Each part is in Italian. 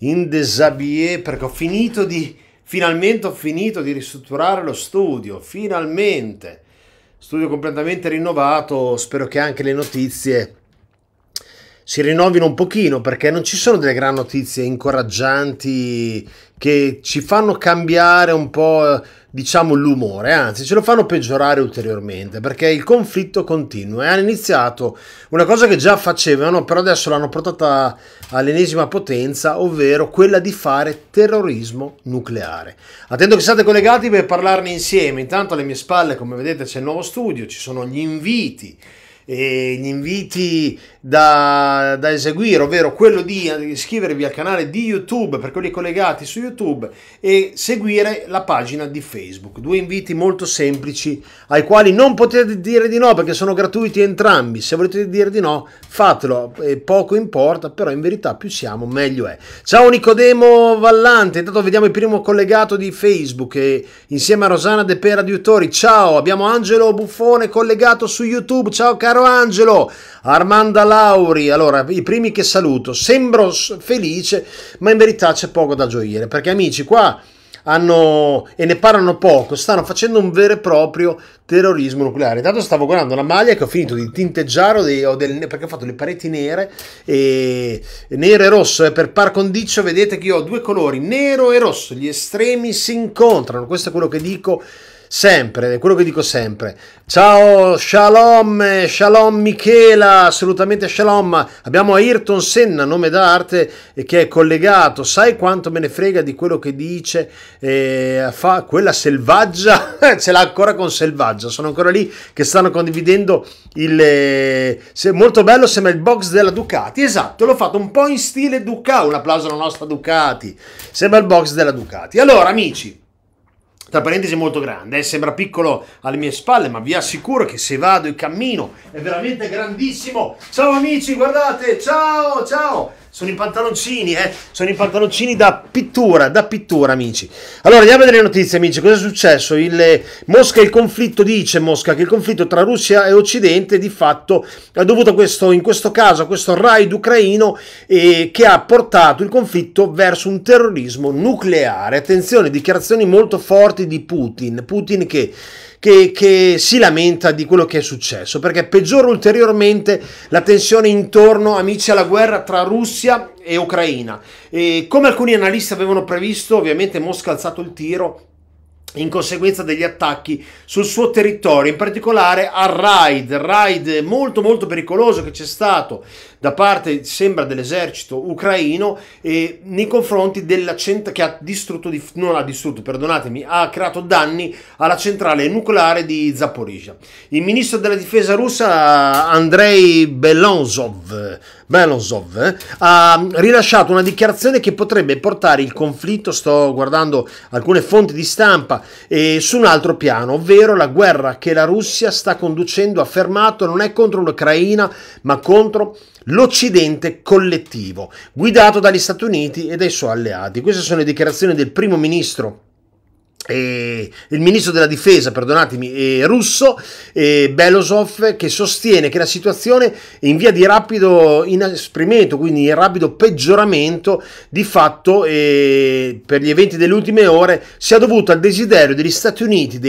in déshabillé perché ho finito di, finalmente ho finito di ristrutturare lo studio, finalmente. Studio completamente rinnovato, spero che anche le notizie si rinnovino un pochino perché non ci sono delle gran notizie incoraggianti che ci fanno cambiare un po' diciamo l'umore, anzi ce lo fanno peggiorare ulteriormente perché il conflitto continua e hanno iniziato una cosa che già facevano però adesso l'hanno portata all'ennesima potenza ovvero quella di fare terrorismo nucleare. Attendo che siate collegati per parlarne insieme, intanto alle mie spalle come vedete c'è il nuovo studio, ci sono gli inviti eh, gli inviti da, da, eseguire, ovvero quello di iscrivervi al canale di YouTube per quelli collegati su YouTube e seguire la pagina di Facebook. Due inviti molto semplici ai quali non potete dire di no perché sono gratuiti entrambi. Se volete dire di no, fatelo, poco importa, però in verità più siamo meglio è. Ciao Nicodemo Vallante, intanto vediamo il primo collegato di Facebook e insieme a Rosana De Pera di Utori. Ciao, abbiamo Angelo Buffone collegato su YouTube. Ciao caro caro Angelo, Armanda Lauri, allora i primi che saluto, sembro felice, ma in verità c'è poco da gioire, perché amici qua hanno, e ne parlano poco, stanno facendo un vero e proprio terrorismo nucleare. Intanto stavo guardando una maglia che ho finito di tinteggiare, dei, del, perché ho fatto le pareti nere, e, nero e rosso, e eh, per par condicio vedete che io ho due colori, nero e rosso, gli estremi si incontrano, questo è quello che dico sempre, è quello che dico sempre. Ciao, shalom, shalom Michela, assolutamente shalom. Abbiamo Ayrton Senna, nome d'arte, eh, che è collegato. Sai quanto me ne frega di quello che dice? Eh, fa quella selvaggia, ce l'ha ancora con selvaggia. Sono ancora lì che stanno condividendo il... Eh, molto bello, sembra il box della Ducati. Esatto, l'ho fatto un po' in stile Ducati. Un applauso alla nostra Ducati. Sembra il box della Ducati. Allora, amici tra parentesi molto grande, eh, sembra piccolo alle mie spalle, ma vi assicuro che se vado e cammino è veramente grandissimo. Ciao amici, guardate, ciao, ciao sono i pantaloncini, eh? Sono i pantaloncini da pittura, da pittura, amici. Allora, andiamo a vedere le notizie, amici. Cosa è successo? Il, eh, Mosca, il conflitto, dice Mosca, che il conflitto tra Russia e Occidente di fatto è dovuto a questo, in questo caso, a questo raid ucraino eh, che ha portato il conflitto verso un terrorismo nucleare. Attenzione, dichiarazioni molto forti di Putin. Putin che che, che, si lamenta di quello che è successo, perché peggiora ulteriormente la tensione intorno, amici, alla guerra tra Russia e Ucraina. E come alcuni analisti avevano previsto, ovviamente Mosca ha alzato il tiro in conseguenza degli attacchi sul suo territorio, in particolare a Raid, Raid molto molto pericoloso che c'è stato da parte, sembra, dell'esercito ucraino e nei confronti della centrale che ha distrutto, di, non ha distrutto, perdonatemi, ha creato danni alla centrale nucleare di Zaporizia. Il ministro della difesa russa Andrei Belonzov, Belonzov eh, ha rilasciato una dichiarazione che potrebbe portare il conflitto, sto guardando alcune fonti di stampa, eh, su un altro piano, ovvero la guerra che la Russia sta conducendo, ha affermato, non è contro l'Ucraina, ma contro l'Occidente collettivo, guidato dagli Stati Uniti e dai suoi alleati. Queste sono le dichiarazioni del primo ministro eh, il ministro della difesa, perdonatemi, eh, russo, eh, Belosov, che sostiene che la situazione è in via di rapido inasprimento, quindi in rapido peggioramento, di fatto eh, per gli eventi delle ultime ore sia dovuta al desiderio degli Stati Uniti e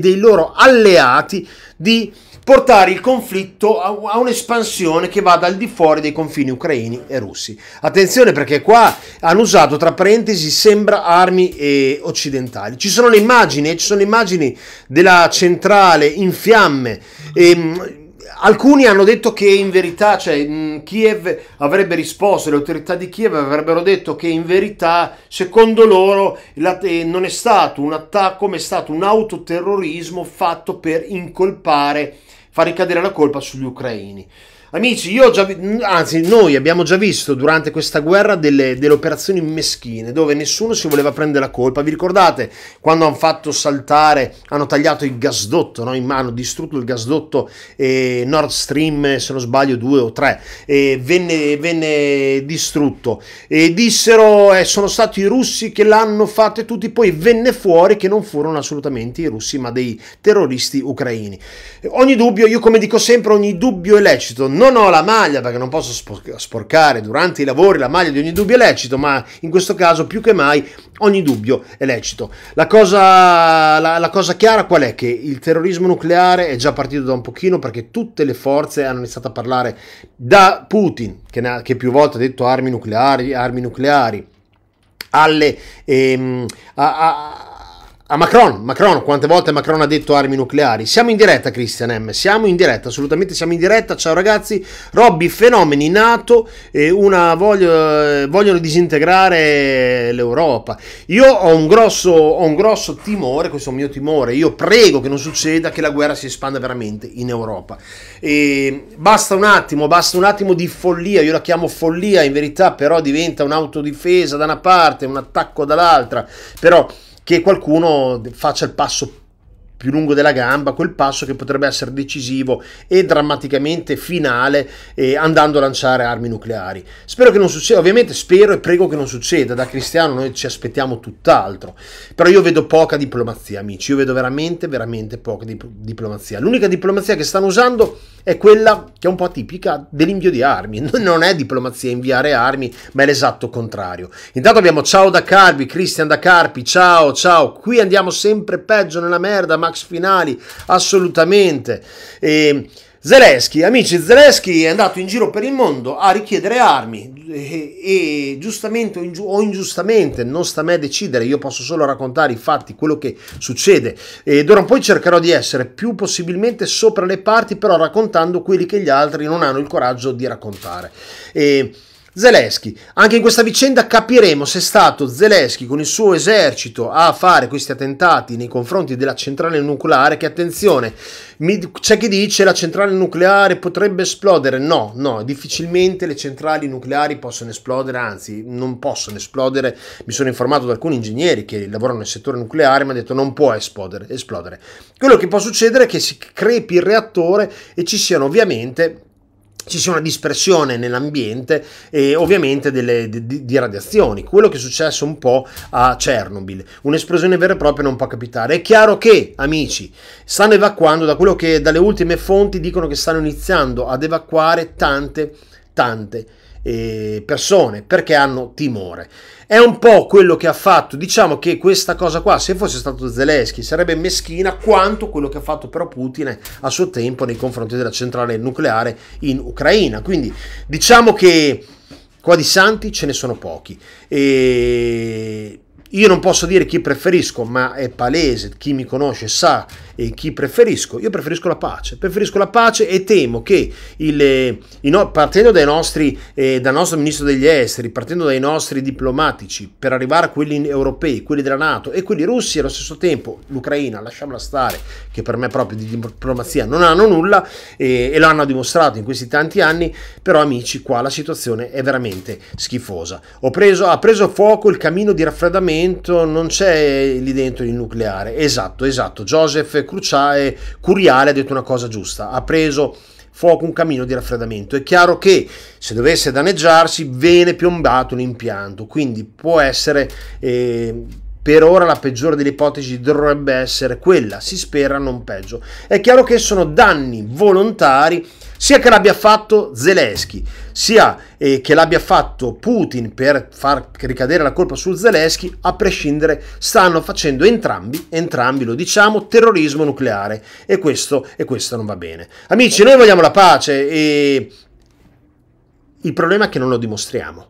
dei loro alleati di portare il conflitto a, un'espansione che vada al di fuori dei confini ucraini e russi. Attenzione perché qua hanno usato, tra parentesi, sembra armi e occidentali. Ci sono le immagini, ci sono immagini della centrale in fiamme. E, ehm, alcuni hanno detto che in verità, cioè, Kiev avrebbe risposto, le autorità di Kiev avrebbero detto che in verità, secondo loro, la, eh, non è stato un attacco, ma è stato un autoterrorismo fatto per incolpare, far ricadere la colpa sugli ucraini. Amici, io ho già anzi, noi abbiamo già visto durante questa guerra delle, delle, operazioni meschine dove nessuno si voleva prendere la colpa. Vi ricordate quando hanno fatto saltare, hanno tagliato il gasdotto no? in mano, distrutto il gasdotto eh, Nord Stream, se non sbaglio, 2 o 3, eh, venne, venne, distrutto. E dissero eh, sono stati i russi che l'hanno fatto e tutti, poi venne fuori che non furono assolutamente i russi, ma dei terroristi ucraini. Ogni dubbio, io come dico sempre, ogni dubbio è lecito non ho la maglia perché non posso sporcare durante i lavori la maglia di ogni dubbio è lecito, ma in questo caso più che mai ogni dubbio è lecito. La cosa, la, la cosa chiara qual è? Che il terrorismo nucleare è già partito da un pochino perché tutte le forze hanno iniziato a parlare da Putin, che, ha, che più volte ha detto armi nucleari, armi nucleari, alle... Ehm, a, a, a ah, Macron, Macron, quante volte Macron ha detto armi nucleari? Siamo in diretta, Christian M. Siamo in diretta, assolutamente siamo in diretta. Ciao ragazzi, Robby, fenomeni nato, e una voglio, vogliono disintegrare l'Europa. Io ho un, grosso, ho un grosso timore, questo è un mio timore. Io prego che non succeda che la guerra si espanda veramente in Europa. E basta un attimo, basta un attimo di follia. Io la chiamo follia, in verità, però diventa un'autodifesa da una parte, un attacco dall'altra. Però che qualcuno faccia il passo più lungo della gamba, quel passo che potrebbe essere decisivo e drammaticamente finale eh, andando a lanciare armi nucleari. Spero che non succeda, ovviamente spero e prego che non succeda, da Cristiano noi ci aspettiamo tutt'altro, però io vedo poca diplomazia amici, io vedo veramente, veramente poca dip- diplomazia. L'unica diplomazia che stanno usando è quella che è un po' tipica dell'invio di armi, non è diplomazia inviare armi, ma è l'esatto contrario. Intanto abbiamo ciao da Carpi, Cristian da Carpi, ciao ciao, qui andiamo sempre peggio nella merda, ma max finali, assolutamente. E Zelensky, amici, Zelensky è andato in giro per il mondo a richiedere armi e, e giustamente o, ingi- o, ingiustamente, non sta a me decidere, io posso solo raccontare i fatti, quello che succede e d'ora in poi cercherò di essere più possibilmente sopra le parti, però raccontando quelli che gli altri non hanno il coraggio di raccontare. E, Zelensky. Anche in questa vicenda capiremo se è stato Zelensky con il suo esercito a fare questi attentati nei confronti della centrale nucleare che attenzione, mi, c'è chi dice la centrale nucleare potrebbe esplodere, no, no, difficilmente le centrali nucleari possono esplodere, anzi non possono esplodere, mi sono informato da alcuni ingegneri che lavorano nel settore nucleare, mi hanno detto non può esplodere, esplodere. Quello che può succedere è che si crepi il reattore e ci siano ovviamente ci sia una dispersione nell'ambiente e ovviamente delle, di, di, radiazioni, quello che è successo un po' a Chernobyl. Un'esplosione vera e propria non può capitare. È chiaro che, amici, stanno evacuando, da quello che dalle ultime fonti dicono che stanno iniziando ad evacuare tante, tante eh, persone perché hanno timore. È un po' quello che ha fatto, diciamo che questa cosa qua, se fosse stato Zelensky, sarebbe meschina quanto quello che ha fatto però Putin a suo tempo nei confronti della centrale nucleare in Ucraina. Quindi diciamo che qua di santi ce ne sono pochi. E io non posso dire chi preferisco, ma è palese, chi mi conosce sa chi preferisco. Io preferisco la pace, preferisco la pace e temo che il, eh, no, partendo dai nostri, eh, dal nostro ministro degli esteri, partendo dai nostri diplomatici, per arrivare a quelli europei, quelli della Nato e quelli russi allo stesso tempo, l'Ucraina, lasciamola stare, che per me proprio di diplomazia non hanno nulla eh, e lo hanno dimostrato in questi tanti anni, però amici qua la situazione è veramente schifosa. Ho preso, ha preso fuoco il cammino di raffreddamento momento non c'è lì dentro il nucleare. Esatto, esatto. Joseph Cruciale, Curiale ha detto una cosa giusta. Ha preso fuoco un camino di raffreddamento. È chiaro che se dovesse danneggiarsi viene piombato l'impianto, quindi può essere... Eh, per ora la peggiore delle ipotesi dovrebbe essere quella, si spera non peggio. È chiaro che sono danni volontari sia che l'abbia fatto Zelensky, sia eh, che l'abbia fatto Putin per far ricadere la colpa su Zelensky, a prescindere stanno facendo entrambi, entrambi lo diciamo, terrorismo nucleare e questo, e questo non va bene. Amici, noi vogliamo la pace e il problema è che non lo dimostriamo.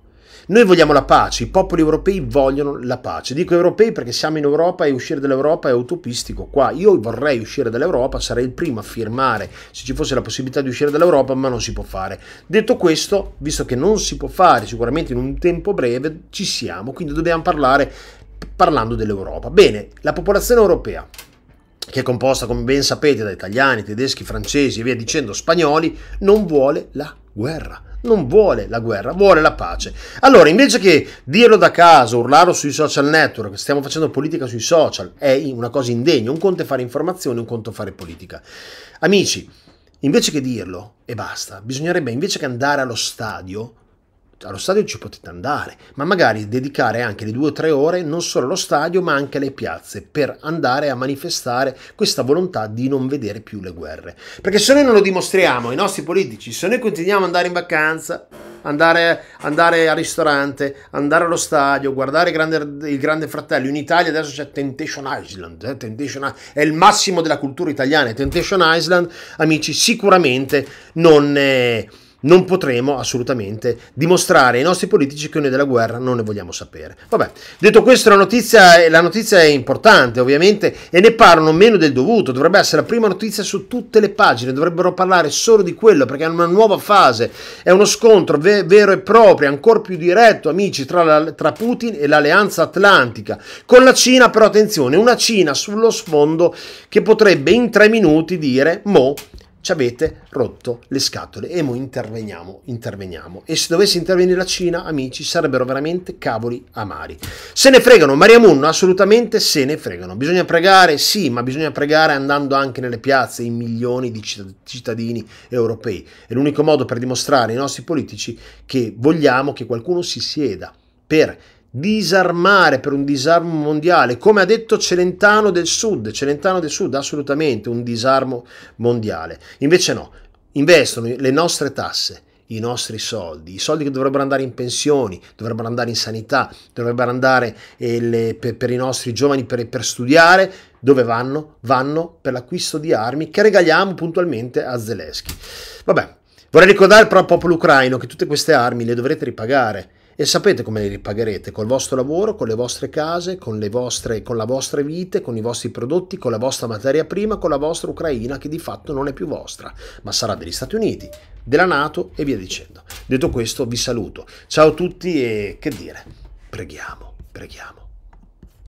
Noi vogliamo la pace, i popoli europei vogliono la pace. Dico europei perché siamo in Europa e uscire dall'Europa è utopistico. Qua io vorrei uscire dall'Europa, sarei il primo a firmare se ci fosse la possibilità di uscire dall'Europa, ma non si può fare. Detto questo, visto che non si può fare sicuramente in un tempo breve, ci siamo, quindi dobbiamo parlare parlando dell'Europa. Bene, la popolazione europea che è composta, come ben sapete, da italiani, tedeschi, francesi e via dicendo, spagnoli, non vuole la guerra. Non vuole la guerra, vuole la pace. Allora, invece che dirlo da casa, urlarlo sui social network, stiamo facendo politica sui social, è una cosa indegna. Un conto è fare informazione, un conto è fare politica. Amici, invece che dirlo e basta, bisognerebbe invece che andare allo stadio, allo stadio ci potete andare, ma magari dedicare anche le due o tre ore non solo allo stadio ma anche alle piazze per andare a manifestare questa volontà di non vedere più le guerre. Perché se noi non lo dimostriamo ai nostri politici, se noi continuiamo ad andare in vacanza, andare, andare al ristorante, andare allo stadio, guardare grande, il Grande Fratello, in Italia adesso c'è Temptation Island, eh, Temptation, è il massimo della cultura italiana, Temptation Island, amici, sicuramente non... Eh, non potremo assolutamente dimostrare ai nostri politici che noi della guerra non ne vogliamo sapere. Vabbè, detto questo, la notizia, la notizia è importante ovviamente e ne parlano meno del dovuto, dovrebbe essere la prima notizia su tutte le pagine, dovrebbero parlare solo di quello perché è una nuova fase, è uno scontro ve- vero e proprio, ancora più diretto, amici, tra, la, tra Putin e l'alleanza atlantica. Con la Cina però attenzione, una Cina sullo sfondo che potrebbe in tre minuti dire, mo, ci avete rotto le scatole e noi interveniamo, interveniamo. E se dovesse intervenire la Cina, amici, sarebbero veramente cavoli amari. Se ne fregano, Maria Munno, assolutamente se ne fregano. Bisogna pregare, sì, ma bisogna pregare andando anche nelle piazze in milioni di cittadini europei. È l'unico modo per dimostrare ai nostri politici che vogliamo che qualcuno si sieda per disarmare per un disarmo mondiale, come ha detto Celentano del Sud, Celentano del Sud assolutamente un disarmo mondiale. Invece no, investono le nostre tasse, i nostri soldi, i soldi che dovrebbero andare in pensioni, dovrebbero andare in sanità, dovrebbero andare eh, le, per, per, i nostri giovani per, per studiare, dove vanno? Vanno per l'acquisto di armi che regaliamo puntualmente a Zelensky. Vabbè, vorrei ricordare però al popolo ucraino che tutte queste armi le dovrete ripagare e sapete come li ripagherete? Col vostro lavoro, con le vostre case, con, le vostre, con la vostra vita, con i vostri prodotti, con la vostra materia prima, con la vostra Ucraina che di fatto non è più vostra, ma sarà degli Stati Uniti, della Nato e via dicendo. Detto questo vi saluto. Ciao a tutti e che dire? Preghiamo, preghiamo.